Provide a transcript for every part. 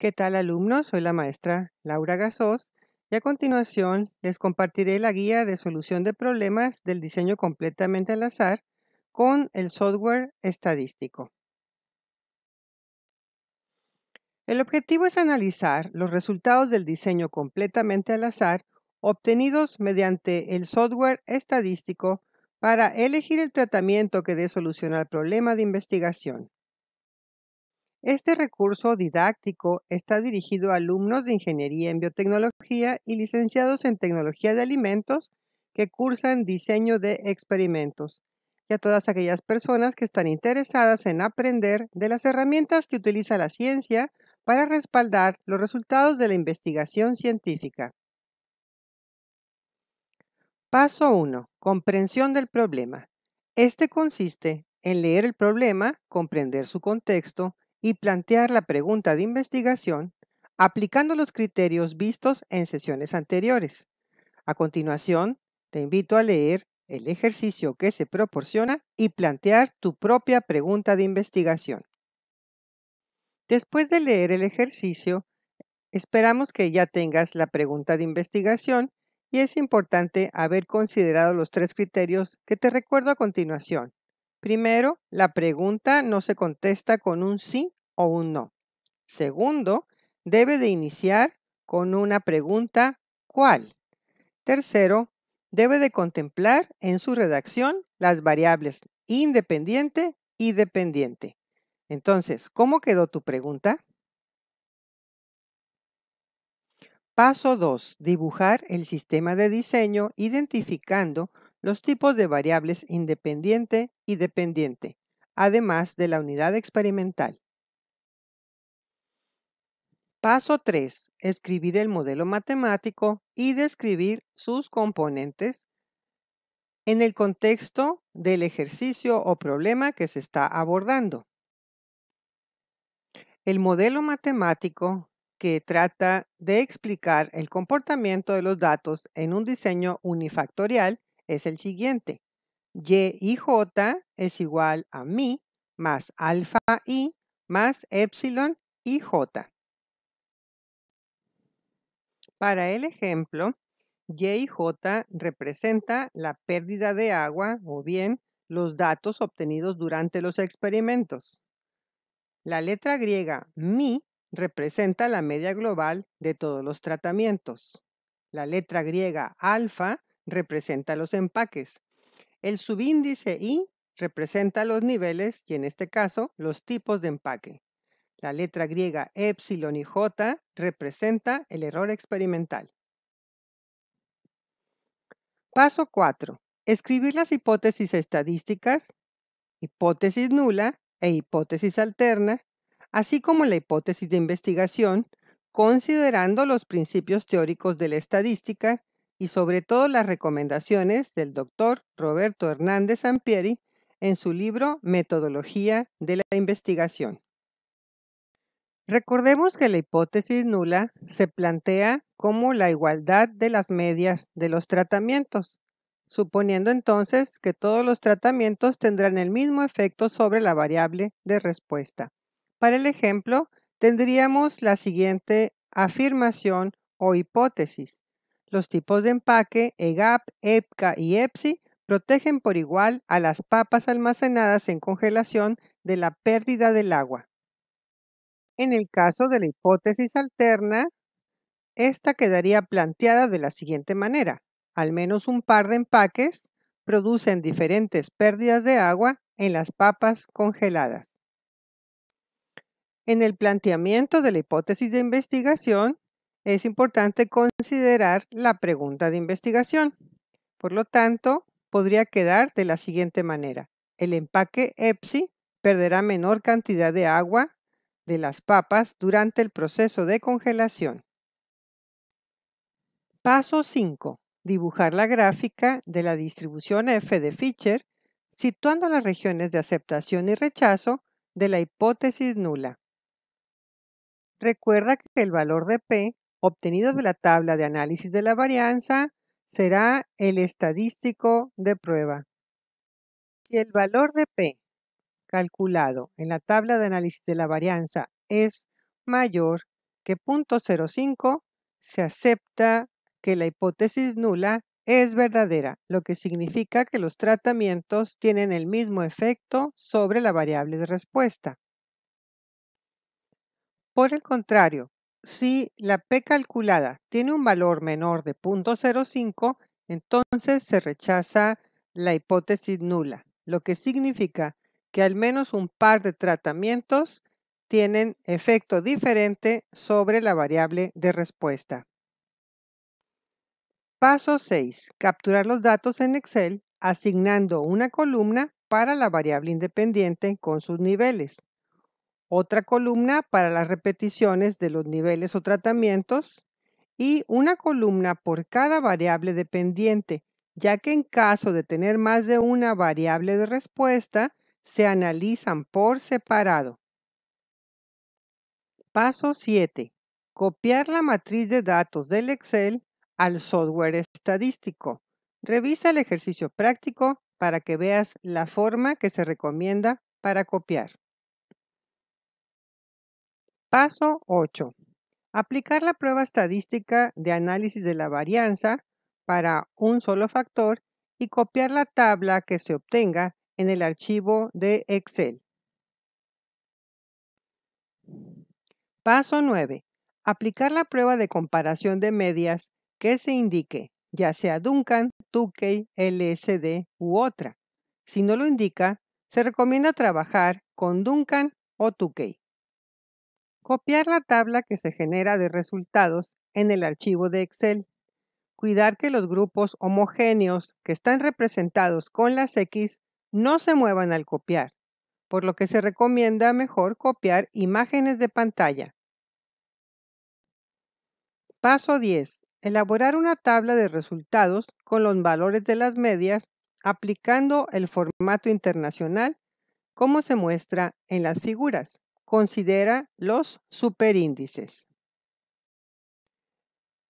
¿Qué tal alumnos? Soy la maestra Laura Gasós y a continuación les compartiré la guía de solución de problemas del diseño completamente al azar con el software estadístico. El objetivo es analizar los resultados del diseño completamente al azar obtenidos mediante el software estadístico para elegir el tratamiento que dé solución al problema de investigación. Este recurso didáctico está dirigido a alumnos de ingeniería en biotecnología y licenciados en tecnología de alimentos que cursan diseño de experimentos y a todas aquellas personas que están interesadas en aprender de las herramientas que utiliza la ciencia para respaldar los resultados de la investigación científica. Paso 1. Comprensión del problema. Este consiste en leer el problema, comprender su contexto, y plantear la pregunta de investigación aplicando los criterios vistos en sesiones anteriores. A continuación, te invito a leer el ejercicio que se proporciona y plantear tu propia pregunta de investigación. Después de leer el ejercicio, esperamos que ya tengas la pregunta de investigación y es importante haber considerado los tres criterios que te recuerdo a continuación. Primero, la pregunta no se contesta con un sí o un no. Segundo, debe de iniciar con una pregunta ¿cuál? Tercero, debe de contemplar en su redacción las variables independiente y dependiente. Entonces, ¿cómo quedó tu pregunta? Paso 2. Dibujar el sistema de diseño identificando los tipos de variables independiente y dependiente, además de la unidad experimental. Paso 3. Escribir el modelo matemático y describir sus componentes en el contexto del ejercicio o problema que se está abordando. El modelo matemático que trata de explicar el comportamiento de los datos en un diseño unifactorial es el siguiente. Y J es igual a mi más alfa i más epsilon y j. Para el ejemplo, Y J representa la pérdida de agua o bien los datos obtenidos durante los experimentos. La letra griega mi representa la media global de todos los tratamientos. La letra griega alfa representa los empaques. El subíndice I representa los niveles y en este caso los tipos de empaque. La letra griega epsilon y j representa el error experimental. Paso 4. Escribir las hipótesis estadísticas, hipótesis nula e hipótesis alterna así como la hipótesis de investigación, considerando los principios teóricos de la estadística y sobre todo las recomendaciones del doctor Roberto Hernández Sampieri en su libro Metodología de la Investigación. Recordemos que la hipótesis nula se plantea como la igualdad de las medias de los tratamientos, suponiendo entonces que todos los tratamientos tendrán el mismo efecto sobre la variable de respuesta. Para el ejemplo, tendríamos la siguiente afirmación o hipótesis. Los tipos de empaque EGAP, EPCA y EPSI protegen por igual a las papas almacenadas en congelación de la pérdida del agua. En el caso de la hipótesis alterna, esta quedaría planteada de la siguiente manera. Al menos un par de empaques producen diferentes pérdidas de agua en las papas congeladas. En el planteamiento de la hipótesis de investigación es importante considerar la pregunta de investigación. Por lo tanto, podría quedar de la siguiente manera. El empaque EPSI perderá menor cantidad de agua de las papas durante el proceso de congelación. Paso 5. Dibujar la gráfica de la distribución F de Fischer, situando las regiones de aceptación y rechazo de la hipótesis nula. Recuerda que el valor de P obtenido de la tabla de análisis de la varianza será el estadístico de prueba. Si el valor de P calculado en la tabla de análisis de la varianza es mayor que 0.05, se acepta que la hipótesis nula es verdadera, lo que significa que los tratamientos tienen el mismo efecto sobre la variable de respuesta. Por el contrario, si la P calculada tiene un valor menor de 0.05, entonces se rechaza la hipótesis nula, lo que significa que al menos un par de tratamientos tienen efecto diferente sobre la variable de respuesta. Paso 6. Capturar los datos en Excel asignando una columna para la variable independiente con sus niveles otra columna para las repeticiones de los niveles o tratamientos y una columna por cada variable dependiente, ya que en caso de tener más de una variable de respuesta, se analizan por separado. Paso 7. Copiar la matriz de datos del Excel al software estadístico. Revisa el ejercicio práctico para que veas la forma que se recomienda para copiar. Paso 8. Aplicar la prueba estadística de análisis de la varianza para un solo factor y copiar la tabla que se obtenga en el archivo de Excel. Paso 9. Aplicar la prueba de comparación de medias que se indique, ya sea Duncan, Tukey, LSD u otra. Si no lo indica, se recomienda trabajar con Duncan o Tukey copiar la tabla que se genera de resultados en el archivo de Excel, cuidar que los grupos homogéneos que están representados con las X no se muevan al copiar, por lo que se recomienda mejor copiar imágenes de pantalla. Paso 10. Elaborar una tabla de resultados con los valores de las medias aplicando el formato internacional como se muestra en las figuras. Considera los superíndices.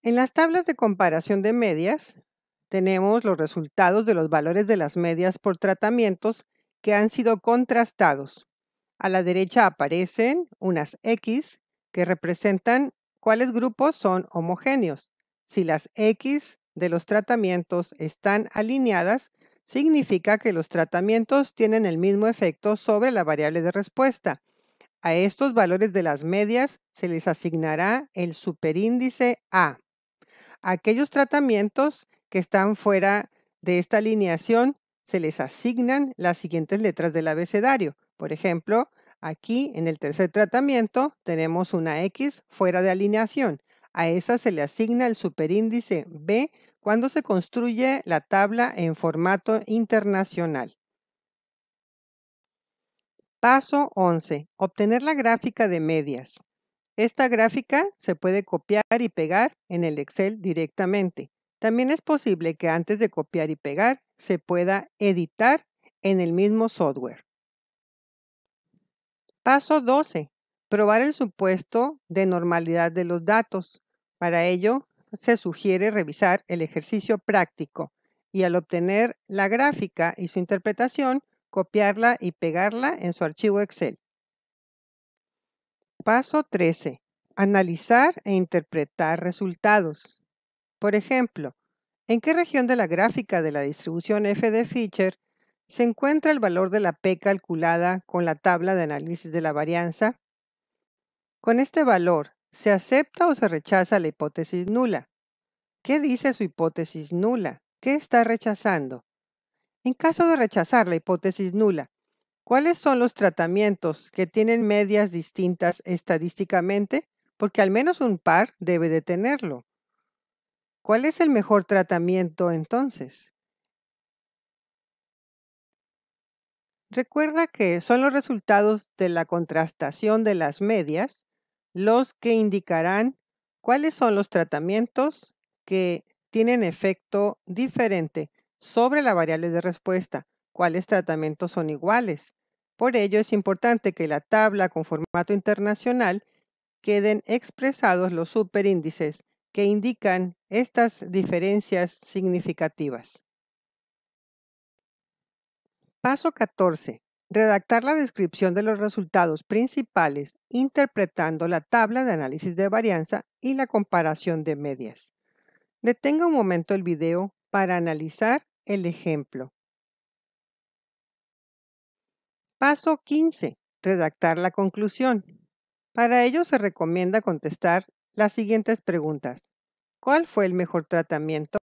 En las tablas de comparación de medias tenemos los resultados de los valores de las medias por tratamientos que han sido contrastados. A la derecha aparecen unas X que representan cuáles grupos son homogéneos. Si las X de los tratamientos están alineadas, significa que los tratamientos tienen el mismo efecto sobre la variable de respuesta. A estos valores de las medias se les asignará el superíndice A. Aquellos tratamientos que están fuera de esta alineación se les asignan las siguientes letras del abecedario. Por ejemplo, aquí en el tercer tratamiento tenemos una X fuera de alineación. A esa se le asigna el superíndice B cuando se construye la tabla en formato internacional. Paso 11. Obtener la gráfica de medias. Esta gráfica se puede copiar y pegar en el Excel directamente. También es posible que antes de copiar y pegar se pueda editar en el mismo software. Paso 12. Probar el supuesto de normalidad de los datos. Para ello, se sugiere revisar el ejercicio práctico y al obtener la gráfica y su interpretación, copiarla y pegarla en su archivo Excel. Paso 13. Analizar e interpretar resultados. Por ejemplo, ¿en qué región de la gráfica de la distribución F de Feature se encuentra el valor de la P calculada con la tabla de análisis de la varianza? Con este valor, ¿se acepta o se rechaza la hipótesis nula? ¿Qué dice su hipótesis nula? ¿Qué está rechazando? En caso de rechazar la hipótesis nula, ¿cuáles son los tratamientos que tienen medias distintas estadísticamente? Porque al menos un par debe de tenerlo. ¿Cuál es el mejor tratamiento entonces? Recuerda que son los resultados de la contrastación de las medias los que indicarán cuáles son los tratamientos que tienen efecto diferente sobre la variable de respuesta, cuáles tratamientos son iguales. Por ello es importante que la tabla con formato internacional queden expresados los superíndices que indican estas diferencias significativas. Paso 14. Redactar la descripción de los resultados principales interpretando la tabla de análisis de varianza y la comparación de medias. Detenga un momento el video para analizar el ejemplo. Paso 15. Redactar la conclusión. Para ello se recomienda contestar las siguientes preguntas. ¿Cuál fue el mejor tratamiento?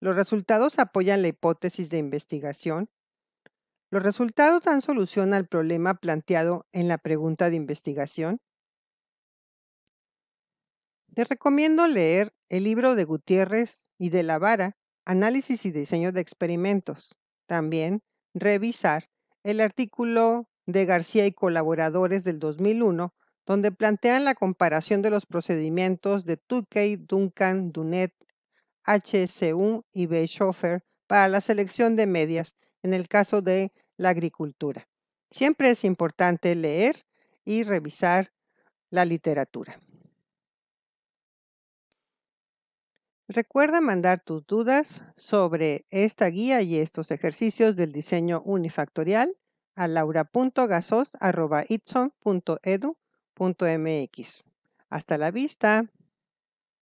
Los resultados apoyan la hipótesis de investigación. Los resultados dan solución al problema planteado en la pregunta de investigación. Te recomiendo leer el libro de Gutiérrez y de la Vara, análisis y diseño de experimentos. También revisar el artículo de García y colaboradores del 2001, donde plantean la comparación de los procedimientos de Tukey, Duncan, Dunet, HSU y Schoffer para la selección de medias en el caso de la agricultura. Siempre es importante leer y revisar la literatura. Recuerda mandar tus dudas sobre esta guía y estos ejercicios del diseño unifactorial a laura.gasos.itson.edu.mx. Hasta la vista.